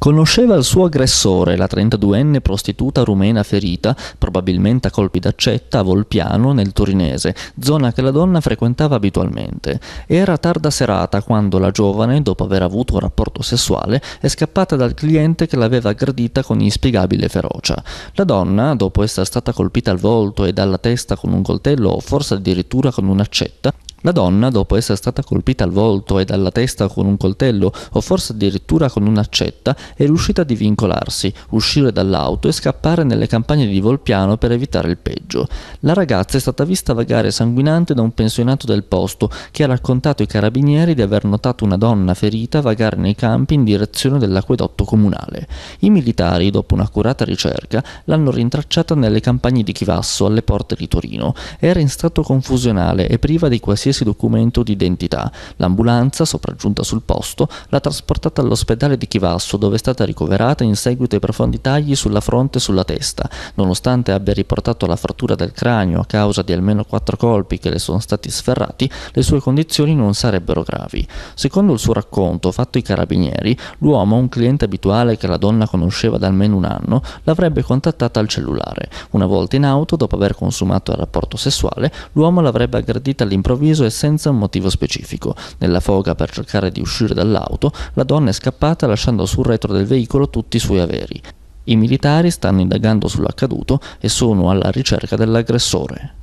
Conosceva il suo aggressore, la 32enne prostituta rumena ferita, probabilmente a colpi d'accetta, a Volpiano, nel Torinese, zona che la donna frequentava abitualmente. Era tarda serata quando la giovane, dopo aver avuto un rapporto sessuale, è scappata dal cliente che l'aveva aggredita con inspiegabile ferocia. La donna, dopo essere stata colpita al volto e dalla testa con un coltello o forse addirittura con un'accetta, la donna, dopo essere stata colpita al volto e alla testa con un coltello o forse addirittura con un'accetta, è riuscita a divincolarsi, uscire dall'auto e scappare nelle campagne di Volpiano per evitare il peggio. La ragazza è stata vista vagare sanguinante da un pensionato del posto che ha raccontato ai carabinieri di aver notato una donna ferita vagare nei campi in direzione dell'acquedotto comunale. I militari, dopo un'accurata ricerca, l'hanno rintracciata nelle campagne di Chivasso alle porte di Torino. Era in stato confusionale e priva di qualsiasi qualsiasi documento d'identità. L'ambulanza, sopraggiunta sul posto, l'ha trasportata all'ospedale di Chivasso dove è stata ricoverata in seguito ai profondi tagli sulla fronte e sulla testa. Nonostante abbia riportato la frattura del cranio a causa di almeno quattro colpi che le sono stati sferrati, le sue condizioni non sarebbero gravi. Secondo il suo racconto, fatto i carabinieri, l'uomo, un cliente abituale che la donna conosceva da almeno un anno, l'avrebbe contattata al cellulare. Una volta in auto, dopo aver consumato il rapporto sessuale, l'uomo l'avrebbe aggredita all'improvviso preso e senza un motivo specifico. Nella foga per cercare di uscire dall'auto, la donna è scappata lasciando sul retro del veicolo tutti i suoi averi. I militari stanno indagando sull'accaduto e sono alla ricerca dell'aggressore.